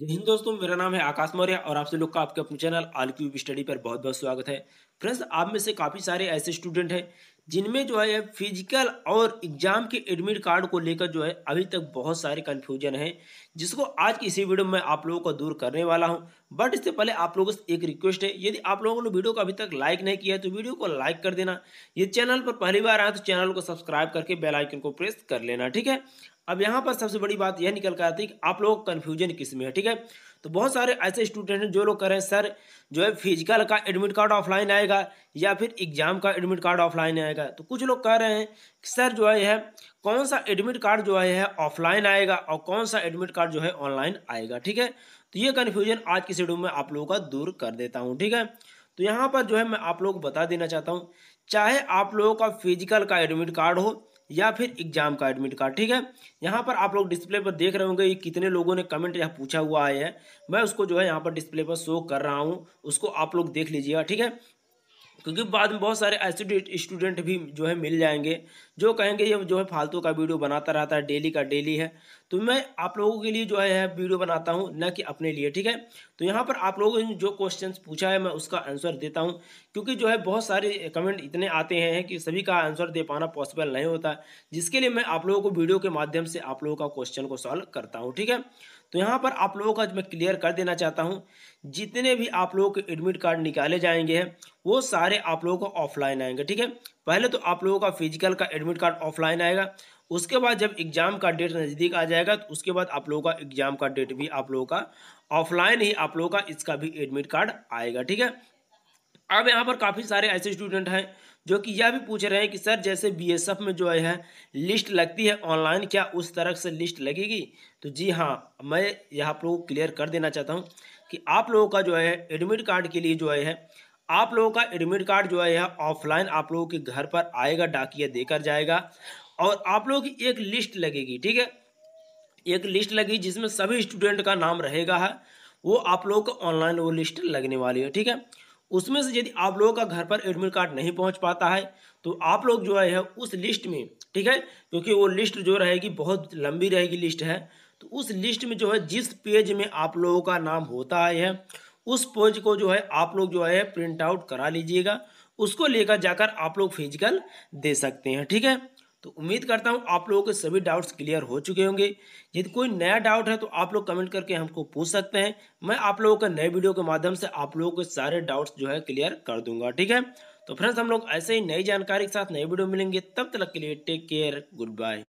जय हिंद दोस्तों मेरा नाम है आकाश मौर्य और आप सब लोग का आपके अपने चैनल आल क्यूब स्टडी पर बहुत बहुत स्वागत है फ्रेंड्स आप में से काफ़ी सारे ऐसे स्टूडेंट हैं जिनमें जो है फिजिकल और एग्जाम के एडमिट कार्ड को लेकर जो है अभी तक बहुत सारे कन्फ्यूजन है जिसको आज की इसी वीडियो में आप लोगों को दूर करने वाला हूँ बट इससे पहले आप लोगों से एक रिक्वेस्ट है यदि आप लोगों ने वीडियो को अभी तक लाइक नहीं किया है तो वीडियो को लाइक कर देना ये चैनल पर पहली बार आए तो चैनल को सब्सक्राइब करके बेलाइकन को प्रेस कर लेना ठीक है अब यहाँ पर सबसे बड़ी बात यह निकल कर आती है कि आप लोगों का कन्फ्यूजन किस में है ठीक है तो बहुत सारे ऐसे स्टूडेंट हैं जो लोग कह रहे हैं सर जो है फिजिकल का एडमिट कार्ड ऑफलाइन आएगा या फिर एग्जाम का एडमिट कार्ड ऑफलाइन आएगा तो कुछ लोग कह रहे हैं कि सर जो है यह कौन सा एडमिट कार्ड जो है ऑफलाइन आएगा और कौन सा एडमिट कार्ड जो है ऑनलाइन आएगा ठीक है तो ये कन्फ्यूजन आज की शेड्यूल में आप लोगों का दूर कर देता हूँ ठीक है तो यहाँ पर जो है मैं आप लोग बता देना चाहता हूँ चाहे आप लोगों का फिजिकल का एडमिट कार्ड हो या फिर एग्जाम का एडमिट कार्ड ठीक है यहाँ पर आप लोग डिस्प्ले पर देख रहे होंगे कितने लोगों ने कमेंट यहाँ पूछा हुआ है मैं उसको जो है यहाँ पर डिस्प्ले पर शो कर रहा हूँ उसको आप लोग देख लीजिएगा ठीक है क्योंकि बाद में बहुत सारे ऐसे स्टूडेंट भी जो है मिल जाएंगे जो कहेंगे ये जो है फालतू का वीडियो बनाता रहता है डेली का डेली है तो मैं आप लोगों के लिए जो है वीडियो बनाता हूँ न कि अपने लिए ठीक है तो यहाँ पर आप लोगों ने जो क्वेश्चन पूछा है मैं उसका आंसर देता हूँ क्योंकि जो है बहुत सारे कमेंट इतने आते हैं कि सभी का आंसर दे पाना पॉसिबल नहीं होता जिसके लिए मैं आप लोगों को वीडियो के माध्यम से आप लोगों का क्वेश्चन को सॉल्व करता हूँ ठीक है तो यहाँ पर आप लोगों का मैं क्लियर कर देना चाहता हूँ जितने भी आप लोगों के एडमिट कार्ड निकाले जाएंगे वो सारे आप लोगों को ऑफलाइन आएंगे ठीक है पहले तो आप लोगों का फिजिकल का एडमिट कार्ड ऑफलाइन आएगा उसके बाद जब एग्ज़ाम का डेट नज़दीक आ जाएगा तो उसके बाद आप लोगों का एग्ज़ाम का डेट भी आप लोगों का ऑफलाइन ही आप लोगों का इसका भी एडमिट कार्ड आएगा ठीक है अब यहाँ पर काफ़ी सारे ऐसे स्टूडेंट हैं जो कि यह भी पूछ रहे हैं कि सर जैसे बी में जो है लिस्ट लगती है ऑनलाइन क्या उस तरह से लिस्ट लगेगी तो जी हाँ मैं यह आप लोगों को क्लियर कर देना चाहता हूँ कि आप लोगों का जो है एडमिट कार्ड के लिए जो है आप लोगों का एडमिट कार्ड जो है ऑफलाइन आप लोगों के घर पर आएगा डाकिया देकर जाएगा और आप लोगों की एक लिस्ट लगेगी ठीक है एक लिस्ट लगी जिसमें सभी स्टूडेंट का नाम रहेगा है वो आप लोगों का ऑनलाइन वो लिस्ट लगने वाली है ठीक है उसमें से यदि आप लोगों का घर पर एडमिट कार्ड नहीं पहुंच पाता है तो आप लोग जो है उस लिस्ट में ठीक है क्योंकि वो लिस्ट जो रहेगी बहुत लंबी रहेगी लिस्ट है तो उस लिस्ट में जो है जिस पेज में आप लोगों का नाम होता है उस पेज को जो है आप लोग जो है प्रिंट आउट करा लीजिएगा उसको लेकर जाकर आप लोग फिजिकल दे सकते हैं ठीक है तो उम्मीद करता हूँ आप लोगों के सभी डाउट्स क्लियर हो चुके होंगे यदि कोई नया डाउट है तो आप लोग कमेंट करके हमको पूछ सकते हैं मैं आप लोगों के नए वीडियो के माध्यम से आप लोगों के सारे डाउट्स जो है क्लियर कर दूंगा ठीक है तो फ्रेंड्स हम लोग ऐसे ही नई जानकारी के साथ नए वीडियो मिलेंगे तब तक के लिए टेक केयर गुड बाय